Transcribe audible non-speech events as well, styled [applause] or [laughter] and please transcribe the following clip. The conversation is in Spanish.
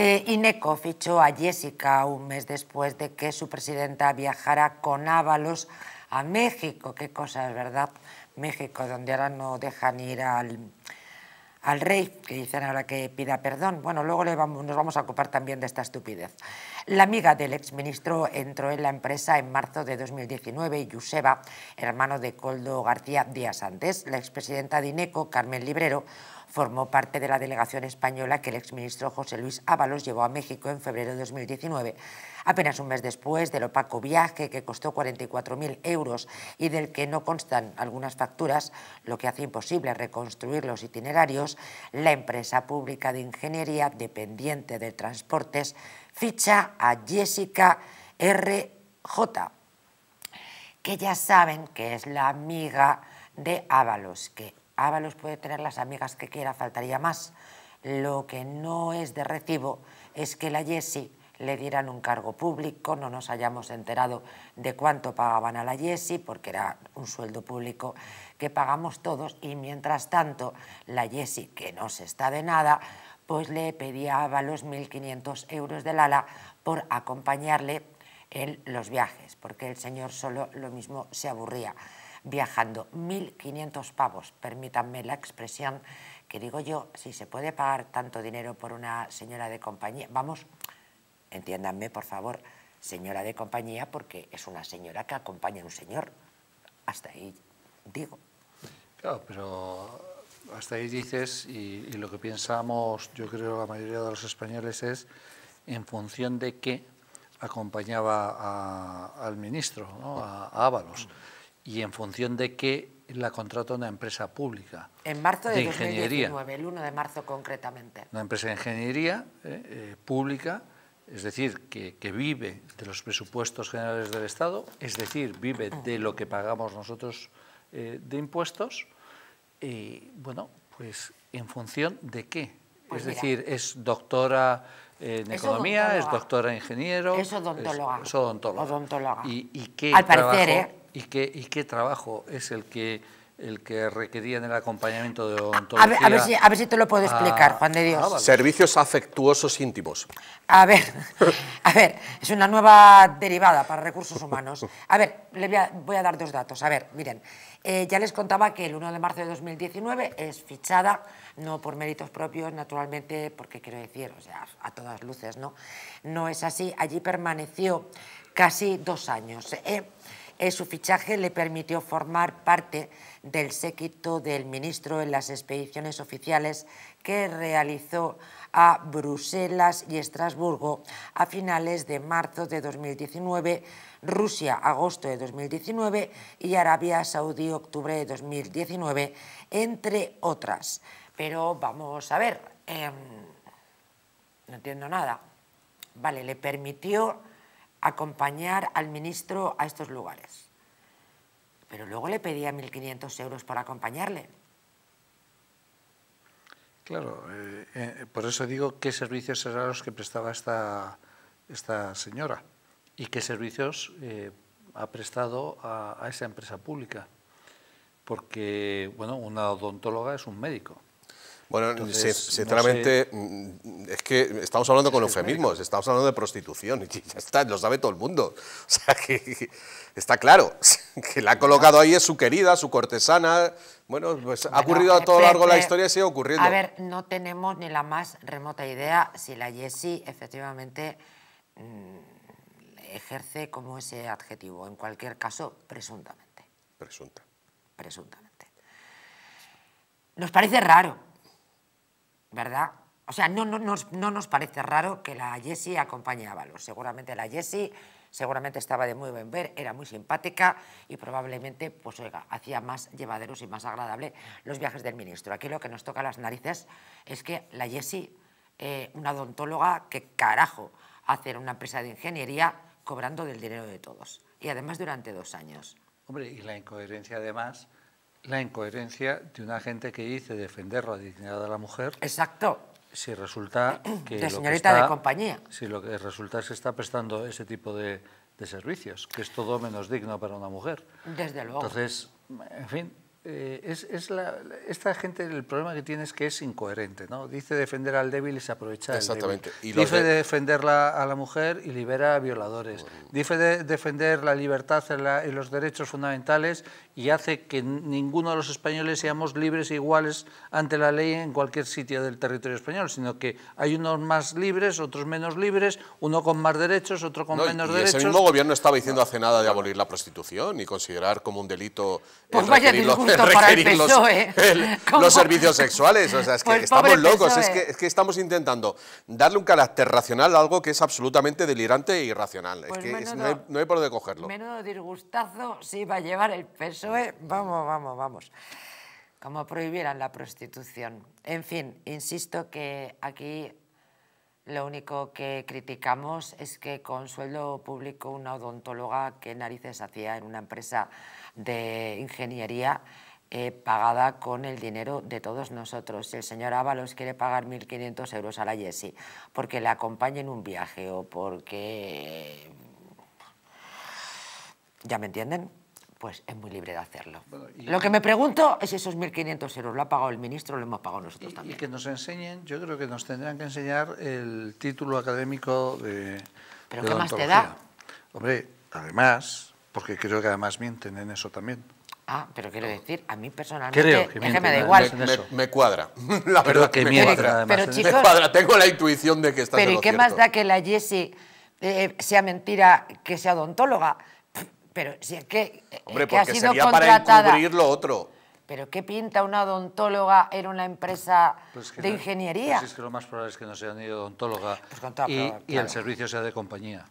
Eh, INECO fichó a Jessica un mes después de que su presidenta viajara con Ábalos a México. Qué cosa es ¿verdad? México, donde ahora no dejan ir al, rey, que dicen ahora que pida perdón. Bueno, luego nos vamos a ocupar también de esta estupidez. La amiga del exministro entró en la empresa en marzo de 2019, Yuseba, hermano de Coldo García Díaz Antes. La expresidenta de INECO, Carmen Librero, formó parte de la delegación española que el exministro José Luis Ábalos llevó a México en febrero de 2019. Apenas un mes después del opaco viaje que costó 44.000 euros y del que no constan algunas facturas, lo que hace imposible reconstruir los itinerarios, la empresa pública de ingeniería dependiente de transportes ficha a Jessica R. J., que ya saben que es la amiga de Ábalos, que Ábalos puede tener las amigas que quiera, faltaría más. Lo que no es de recibo es que la Jessie le dieran un cargo público, no nos hayamos enterado de cuánto pagaban a la Jessie, porque era un sueldo público que pagamos todos, y mientras tanto la Jessie, que no se está de nada, pues le pedía a los 1.500 euros del ala por acompañarle en los viajes, porque el señor solo lo mismo se aburría viajando. 1.500 pavos, permítanme la expresión, que digo yo, si se puede pagar tanto dinero por una señora de compañía, vamos, entiéndanme por favor, señora de compañía, porque es una señora que acompaña a un señor. Hasta ahí digo. Claro, pero hasta ahí dices, y, lo que pensamos, yo creo, la mayoría de los españoles es en función de qué acompañaba al ministro, ¿no? a, Ábalos y en función de qué la contrata una empresa pública. En marzo de, de 2019, el 1 de marzo concretamente. Una empresa de ingeniería eh, eh, pública, es decir, que, vive de los presupuestos generales del Estado, es decir, vive de lo que pagamos nosotros eh, de impuestos, y bueno, pues en función de qué. Pues es decir, es doctora en economía, es doctora en ingeniero. Es odontóloga. Es, odontóloga. odontóloga. ¿Y, qué Al parecer, y qué, y qué trabajo es el que el que el acompañamiento de ontología. A ver, a ver, si, a ver si, te lo puedo ah, explicar, Juan de Dios. Ah, Servicios afectuosos íntimos. A ver, [laughs] a ver, es una nueva derivada para recursos humanos. A ver, le voy a, dar dos datos. A ver, miren, eh, ya les contaba que el 1 de marzo de 2019 es fichada, no por méritos propios, naturalmente, porque quiero decir, o sea, a todas luces, ¿no? No es así. Allí permaneció casi dos años. Eh, eh, su fichaje le permitió formar parte del séquito del ministro en las expediciones oficiales que realizó a Bruselas y Estrasburgo a finales de marzo de 2019, Rusia agosto de 2019 y Arabia Saudí octubre de 2019, entre otras. Pero vamos a ver, em, no entiendo nada. Vale, le permitió acompañar al ministro a estos lugares. Pero luego le pedía 1.500 euros para acompañarle. Claro, eh, eh, por eso digo qué servicios eran los que prestaba esta, esta señora y qué servicios eh, ha prestado a, a esa empresa pública. Porque, bueno, una odontóloga es un médico bueno, sinceramente, mm, es que estamos hablando con eufemismos, estamos hablando de prostitución, [laughs] y ya está, lo sabe todo el mundo. [laughs] O sea, que está claro, [laughs] que la ha colocado ahí es su querida, su cortesana. Bueno, pues ha ocurrido a todo largo de la historia y sigue ocurriendo. A ver, no tenemos ni la más remota idea si la Jessie efectivamente mm, ejerce como ese adjetivo, en cualquier caso, presuntamente. Presunta. Presuntamente. Nos parece raro, ¿verdad? O sea, no, nos, parece raro que la Jessie acompañábalos. Seguramente la Jessie seguramente estaba de muy buen ver, era muy simpática y probablemente, pues oiga, hacía más llevaderos y más agradable los viajes del ministro. Aquí lo que nos toca las narices es que la Jessie, eh, una odontóloga que carajo hacer una empresa de ingeniería cobrando del dinero de todos. Y además durante dos años. Hombre, y la incoherencia además la incoherencia de una gente que dice defender la dignidad de la mujer. Exacto. Si resulta [clears throat] que. La señorita de compañía. Si lo que resulta se está prestando ese tipo de, de servicios, que es todo menos digno para una mujer. Desde luego. Entonces, en fin, eh, es, es esta gente, el problema que tiene es que es incoherente, ¿no? Dice defender al débil y se aprovecha Exactamente. Del Dice de... defender a la mujer y libera a violadores. Dice de defender la libertad y los derechos fundamentales y hace que ninguno de los españoles seamos libres e iguales ante la ley en cualquier sitio del territorio español, sino que hay unos más libres, otros menos libres, uno con más derechos, otro con menos y derechos. Ese mismo gobierno estaba diciendo hace nada de abolir la prostitución y considerar como un delito... Pues vaya e. [laughs] [laughs] los servicios sexuales, o sea, es [laughs] que estamos locos, e. es que, estamos intentando darle un carácter racional a algo que es absolutamente delirante e irracional, pues no, hay, por dónde cogerlo. Menudo disgustazo si va a llevar el PSOE, vamos, vamos, vamos, como prohibieran la prostitución. En fin, insisto que aquí lo único que criticamos es que con sueldo público una odontóloga que narices hacía en una empresa de ingeniería eh, pagada con el dinero de todos nosotros. el señor Ábalos quiere pagar 1.500 euros a la Jessie porque le acompañe en un viaje o porque... ¿Ya me entienden? Pues es muy libre de hacerlo. lo que me pregunto es si esos 1.500 euros lo ha pagado el ministro o lo hemos pagado nosotros también. Y que nos enseñen, yo creo que nos tendrán que enseñar el título académico de... ¿Pero qué más te da? Hombre, además, porque creo que además mienten en eso también. Ah, pero quiero decir, a mí personalmente Creo me da igual. Me, cuadra, [laughs] la verdad que, me cuadra. pero, ¿eh? chicos, me cuadra, tengo la intuición de que está Pero ¿y qué más da que la Jessie eh, sea mentira que sea odontóloga? Pero si es que, eh, Hombre, que ha sido sería contratada. para encubrir lo otro. Pero ¿qué pinta una odontóloga en una empresa pues de ingeniería? pues es que lo más probable es que no sea ni odontóloga pues y, y el servicio sea de compañía.